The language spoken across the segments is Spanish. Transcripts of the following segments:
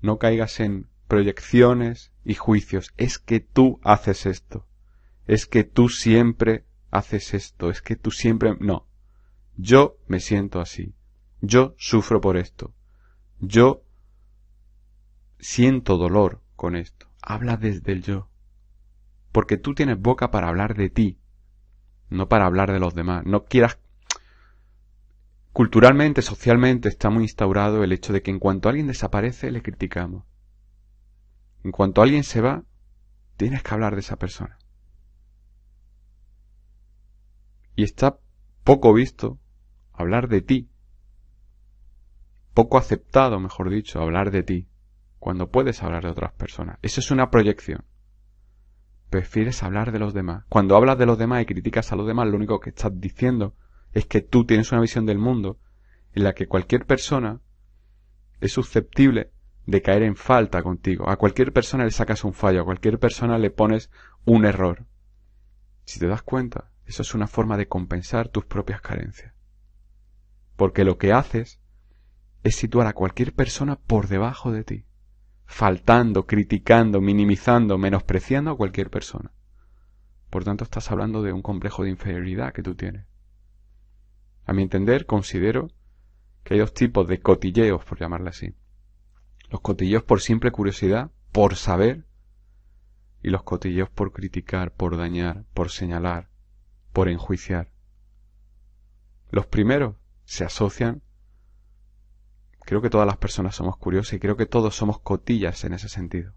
No caigas en proyecciones y juicios. Es que tú haces esto. Es que tú siempre haces esto. Es que tú siempre... No. Yo me siento así. Yo sufro por esto. Yo siento dolor con esto. Habla desde el yo. Porque tú tienes boca para hablar de ti, no para hablar de los demás. No quieras Culturalmente, socialmente, está muy instaurado el hecho de que en cuanto alguien desaparece, le criticamos. En cuanto alguien se va, tienes que hablar de esa persona. Y está poco visto hablar de ti. Poco aceptado, mejor dicho, hablar de ti cuando puedes hablar de otras personas. Eso es una proyección. Prefieres hablar de los demás. Cuando hablas de los demás y criticas a los demás, lo único que estás diciendo es que tú tienes una visión del mundo en la que cualquier persona es susceptible de caer en falta contigo. A cualquier persona le sacas un fallo, a cualquier persona le pones un error. Si te das cuenta, eso es una forma de compensar tus propias carencias. Porque lo que haces es situar a cualquier persona por debajo de ti, faltando, criticando, minimizando, menospreciando a cualquier persona. Por tanto, estás hablando de un complejo de inferioridad que tú tienes. A mi entender, considero que hay dos tipos de cotilleos, por llamarle así. Los cotilleos por simple curiosidad, por saber, y los cotilleos por criticar, por dañar, por señalar, por enjuiciar. Los primeros se asocian. Creo que todas las personas somos curiosas y creo que todos somos cotillas en ese sentido.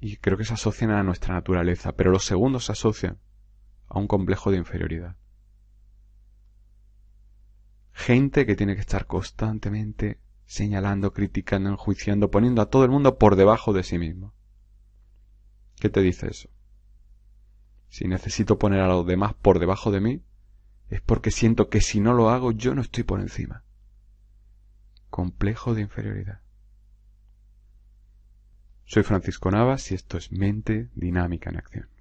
Y creo que se asocian a nuestra naturaleza, pero los segundos se asocian a un complejo de inferioridad gente que tiene que estar constantemente señalando, criticando, enjuiciando, poniendo a todo el mundo por debajo de sí mismo. ¿Qué te dice eso? Si necesito poner a los demás por debajo de mí, es porque siento que si no lo hago yo no estoy por encima. Complejo de inferioridad. Soy Francisco Navas y esto es Mente Dinámica en Acción.